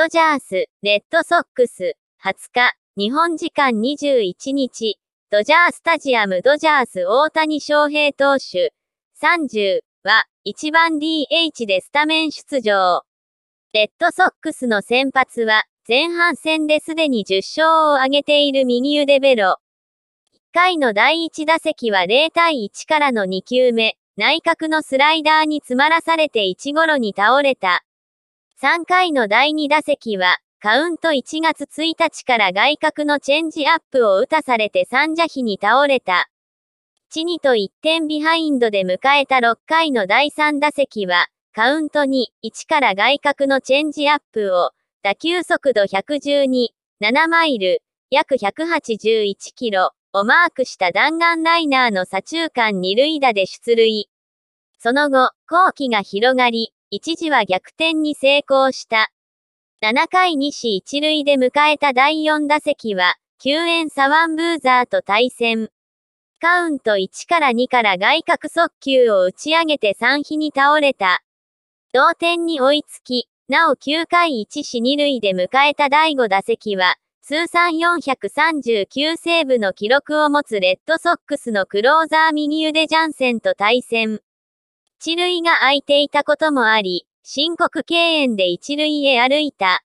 ドジャース、レッドソックス、20日、日本時間21日、ドジャースタジアムドジャース大谷翔平投手、30は、1番 DH でスタメン出場。レッドソックスの先発は、前半戦ですでに10勝を挙げている右腕ベロ。1回の第1打席は0対1からの2球目、内角のスライダーに詰まらされて1ゴロに倒れた。3回の第2打席は、カウント1月1日から外角のチェンジアップを打たされて三者比に倒れた。1 2と1点ビハインドで迎えた6回の第3打席は、カウント2、1から外角のチェンジアップを、打球速度112、7マイル、約181キロをマークした弾丸ライナーの左中間二塁打で出塁。その後、後期が広がり、一時は逆転に成功した。7回死一塁で迎えた第4打席は、救援サワンブーザーと対戦。カウント1から2から外角速球を打ち上げて3比に倒れた。同点に追いつき、なお9回1死2塁で迎えた第5打席は、通算439セーブの記録を持つレッドソックスのクローザー右腕ジャンセンと対戦。一塁が空いていたこともあり、申告敬遠で一塁へ歩いた。